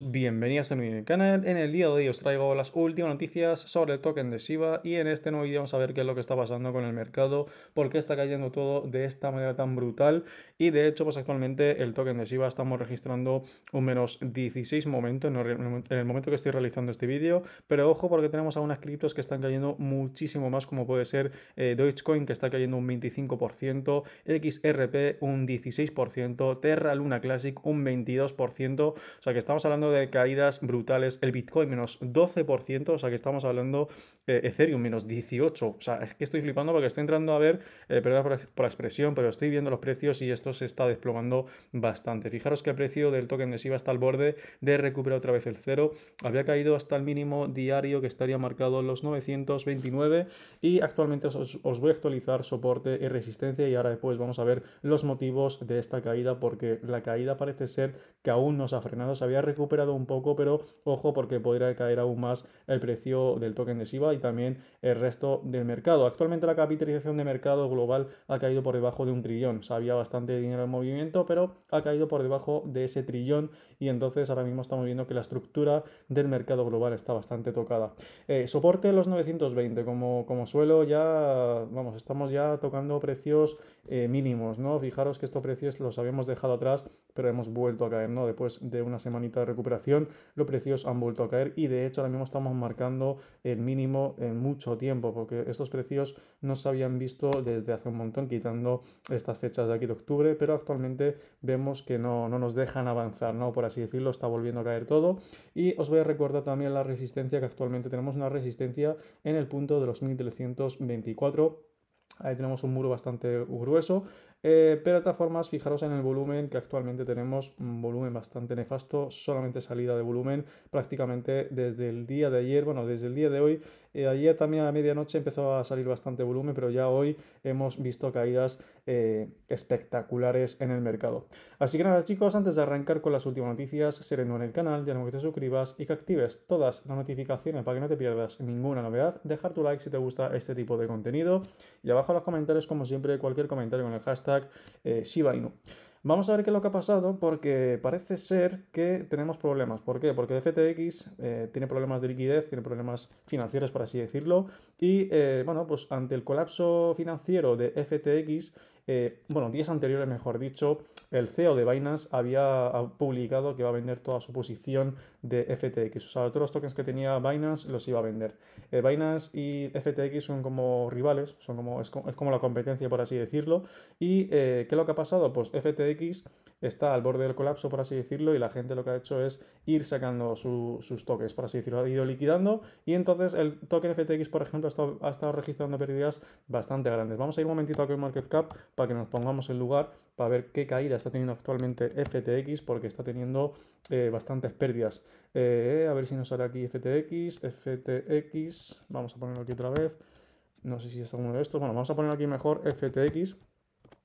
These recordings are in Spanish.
Bienvenidos a mi canal, en el día de hoy os traigo las últimas noticias sobre el token de Shiba y en este nuevo vídeo vamos a ver qué es lo que está pasando con el mercado, por qué está cayendo todo de esta manera tan brutal y de hecho pues actualmente el token de Shiba estamos registrando un menos 16 momentos en el momento que estoy realizando este vídeo, pero ojo porque tenemos algunas criptos que están cayendo muchísimo más como puede ser eh, Dogecoin que está cayendo un 25%, XRP un 16%, Terra Luna Classic un 22%, o sea que estamos hablando de caídas brutales. El Bitcoin menos 12%, o sea que estamos hablando eh, Ethereum menos 18%. O sea, es que estoy flipando porque estoy entrando a ver, eh, perdón por, la expresión, pero estoy viendo los precios y esto se está desplomando bastante. Fijaros que el precio del token de SIVA está al borde de recuperar otra vez el cero. Había caído hasta el mínimo diario que estaría marcado en los 929 y actualmente os, os voy a actualizar soporte y resistencia y ahora después vamos a ver los motivos de esta caída porque la caída parece ser que aún no se ha frenado, se había recuperado un poco, pero ojo porque podría caer aún más el precio del token de Shiba y también el resto del mercado. Actualmente la capitalización de mercado global ha caído por debajo de un trillón. Sabía había bastante dinero en movimiento, pero ha caído por debajo de ese trillón y entonces ahora mismo estamos viendo que la estructura del mercado global está bastante tocada. Eh, soporte los 920, como, como suelo ya, vamos, estamos ya tocando precios eh, mínimos, ¿no? Fijaros que estos precios los habíamos dejado atrás pero hemos vuelto a caer, ¿no? Después de una semanita de recuperación, los precios han vuelto a caer y de hecho ahora mismo estamos marcando el mínimo en mucho tiempo, porque estos precios no se habían visto desde hace un montón, quitando estas fechas de aquí de octubre, pero actualmente vemos que no, no nos dejan avanzar, ¿no? Por así decirlo, está volviendo a caer todo. Y os voy a recordar también la resistencia que actualmente tenemos, una resistencia en el punto de los 1324. Ahí tenemos un muro bastante grueso, eh, pero de todas formas, fijaros en el volumen que actualmente tenemos, un volumen bastante nefasto, solamente salida de volumen prácticamente desde el día de ayer, bueno, desde el día de hoy. Eh, ayer también a medianoche empezó a salir bastante volumen, pero ya hoy hemos visto caídas eh, espectaculares en el mercado. Así que nada, chicos, antes de arrancar con las últimas noticias, seré nuevo en el canal, ya no que te suscribas y que actives todas las notificaciones para que no te pierdas ninguna novedad. Dejar tu like si te gusta este tipo de contenido y abajo en los comentarios, como siempre, cualquier comentario con el hashtag eh, Shiba Inu. Vamos a ver qué es lo que ha pasado, porque parece ser que tenemos problemas. ¿Por qué? Porque FTX eh, tiene problemas de liquidez, tiene problemas financieros, por así decirlo. Y eh, bueno, pues ante el colapso financiero de FTX, eh, bueno, días anteriores, mejor dicho, el CEO de Binance había publicado que va a vender toda su posición de FTX. O sea, todos los tokens que tenía Binance los iba a vender. Eh, Binance y FTX son como rivales, son como, es, como, la competencia, por así decirlo. ¿Y eh, qué es lo que ha pasado? Pues FTX está al borde del colapso, por así decirlo, y la gente lo que ha hecho es ir sacando sus tokens, por así decirlo, ha ido liquidando. Y entonces el token FTX, por ejemplo, ha estado, registrando pérdidas bastante grandes. Vamos a ir un momentito a Cap para que nos pongamos en lugar para ver qué caída está teniendo actualmente FTX, porque está teniendo eh, bastantes pérdidas. Eh, a ver si nos sale aquí FTX, FTX, vamos a ponerlo aquí otra vez. No sé si es alguno de estos. Bueno, vamos a poner aquí mejor FTX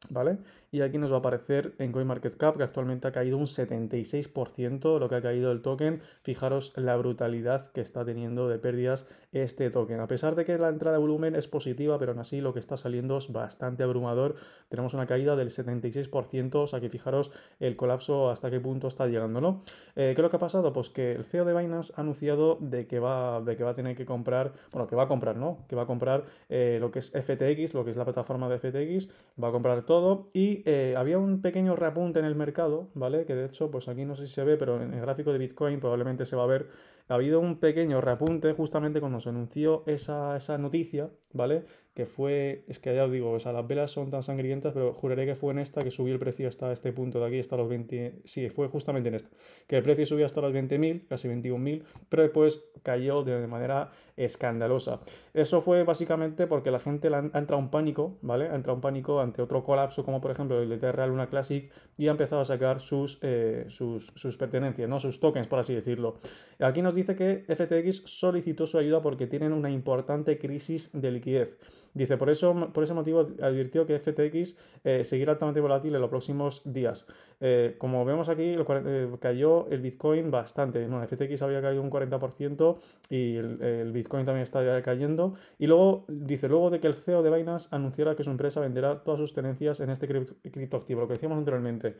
¿Vale? Y aquí nos va a aparecer en CoinMarketCap que actualmente ha caído un 76% lo que ha caído el token. Fijaros la brutalidad que está teniendo de pérdidas este token. A pesar de que la entrada de volumen es positiva, pero aún así lo que está saliendo es bastante abrumador. Tenemos una caída del 76%, o sea que fijaros el colapso hasta qué punto está llegando, ¿no? Eh, ¿Qué es lo que ha pasado? Pues que el CEO de Binance ha anunciado de que va, de que va a tener que comprar, bueno, que va a comprar, ¿no? Que va a comprar eh, lo que es FTX, lo que es la plataforma de FTX, va a comprar todo y eh, había un pequeño repunte en el mercado, ¿vale? Que de hecho, pues aquí no sé si se ve, pero en el gráfico de Bitcoin probablemente se va a ver. Ha habido un pequeño repunte justamente cuando se anunció esa, esa noticia, ¿vale? que fue, es que ya os digo, o las velas son tan sangrientas, pero juraré que fue en esta que subió el precio hasta este punto de aquí, hasta los 20, sí, fue justamente en esta, que el precio subió hasta los 20.000, casi 21.000, pero después cayó de manera escandalosa. Eso fue básicamente porque la gente entra ha entrado en pánico, ¿vale? Ha entrado en pánico ante otro colapso, como por ejemplo el de Terra Luna Classic, y ha empezado a sacar sus, eh, sus, sus pertenencias, ¿no? Sus tokens, por así decirlo. Aquí nos dice que FTX solicitó su ayuda porque tienen una importante crisis de liquidez. Dice, por, eso, por ese motivo advirtió que FTX eh, seguirá altamente volátil en los próximos días. Eh, como vemos aquí, eh, cayó el Bitcoin bastante. Bueno, FTX había caído un 40% y el, Bitcoin también está cayendo. Y luego dice, luego de que el CEO de Binance anunciara que su empresa venderá todas sus tenencias en este criptoactivo, lo que decíamos anteriormente.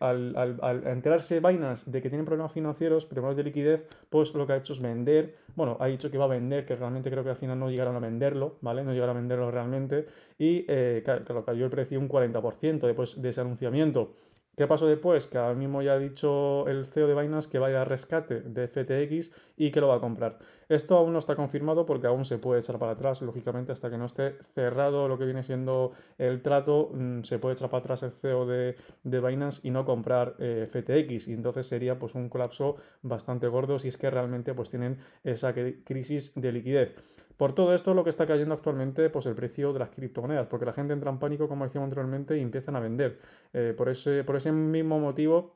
Al, al, enterarse Binance de que tienen problemas financieros, problemas de liquidez, pues lo que ha hecho es vender. Bueno, ha dicho que va a vender, que realmente creo que al final no llegaron a venderlo, ¿vale? llegar a venderlo realmente. Y eh, claro, cayó el precio un 40% después de ese anunciamiento. ¿Qué pasó después? Que ahora mismo ya ha dicho el CEO de vainas que va a rescate de FTX y que lo va a comprar. Esto aún no está confirmado porque aún se puede echar para atrás, lógicamente, hasta que no esté cerrado lo que viene siendo el trato, mm, se puede echar para atrás el CEO de, Binance y no comprar eh, FTX. Y entonces sería pues un colapso bastante gordo si es que realmente pues tienen esa crisis de liquidez. Por todo esto lo que está cayendo actualmente pues el precio de las criptomonedas, porque la gente entra en pánico, como decíamos anteriormente, y empiezan a vender. Eh, por, ese, por ese mismo motivo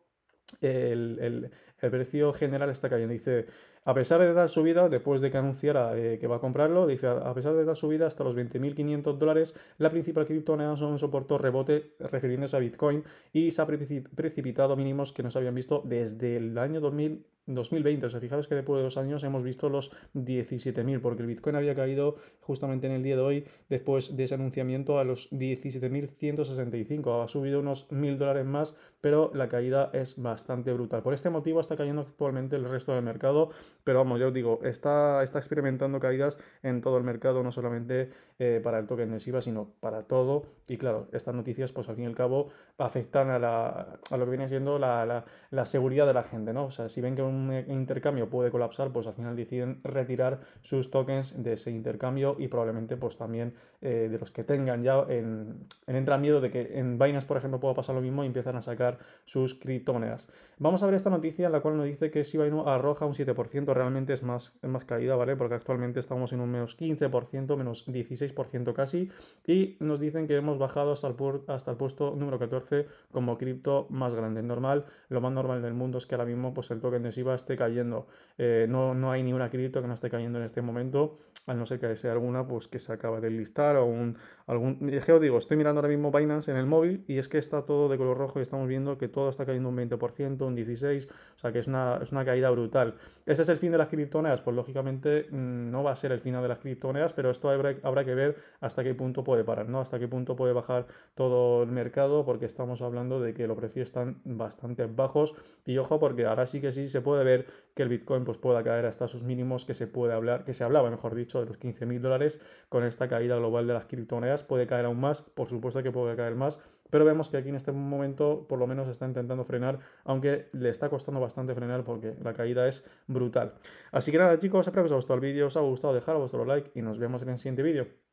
el, precio general está cayendo. Dice, a pesar de dar subida, después de que anunciara eh, que va a comprarlo, dice, a pesar de dar subida hasta los 20.500 dólares, la principal criptomoneda un soportó rebote refiriéndose a Bitcoin y se ha precipitado mínimos que no se habían visto desde el año 2000. 2020, o sea, fijaros que después de dos años hemos visto los 17.000, porque el Bitcoin había caído justamente en el día de hoy, después de ese anunciamiento, a los 17.165. Ha subido unos 1.000 dólares más, pero la caída es bastante brutal. Por este motivo está cayendo actualmente el resto del mercado, pero vamos, ya os digo, está, está experimentando caídas en todo el mercado, no solamente eh, para el token de SIBA, sino para todo. Y claro, estas noticias, pues al fin y al cabo, afectan a, la, a lo que viene siendo la, la, la seguridad de la gente, ¿no? O sea, si ven que un intercambio puede colapsar, pues al final deciden retirar sus tokens de ese intercambio y probablemente pues también eh, de los que tengan ya en, en entra miedo de que en Binance, por ejemplo, pueda pasar lo mismo y empiezan a sacar sus criptomonedas. Vamos a ver esta noticia en la cual nos dice que si no arroja un 7%, realmente es más, es más caída, ¿vale? Porque actualmente estamos en un menos 15%, menos 16% casi, y nos dicen que hemos bajado hasta el, hasta el puesto número 14 como cripto más grande. Normal, lo más normal del mundo es que ahora mismo pues el token de Shiba esté cayendo. Eh, no, no hay ni una cripto que no esté cayendo en este momento, a no ser que sea alguna pues, que se acaba de listar o un, algún... digo, estoy mirando ahora mismo Binance en el móvil y es que está todo de color rojo y estamos viendo que todo está cayendo un 20%, un 16%, o sea que es una, caída brutal. ¿Ese es el fin de las criptomonedas? Pues lógicamente mm, no va a ser el final de las criptomonedas, pero esto habrá, habrá que ver hasta qué punto puede parar, ¿no? Hasta qué punto puede bajar todo el mercado porque estamos hablando de que los precios están bastante bajos y ojo porque ahora sí que sí se puede de ver que el Bitcoin pues, pueda caer hasta sus mínimos que se puede hablar, que se hablaba, mejor dicho, de los 15.000 dólares con esta caída global de las criptomonedas. Puede caer aún más, por supuesto que puede caer más, pero vemos que aquí en este momento por lo menos está intentando frenar, aunque le está costando bastante frenar porque la caída es brutal. Así que nada chicos, espero que os haya gustado el vídeo, os ha gustado, dejar vuestro like y nos vemos en el siguiente vídeo.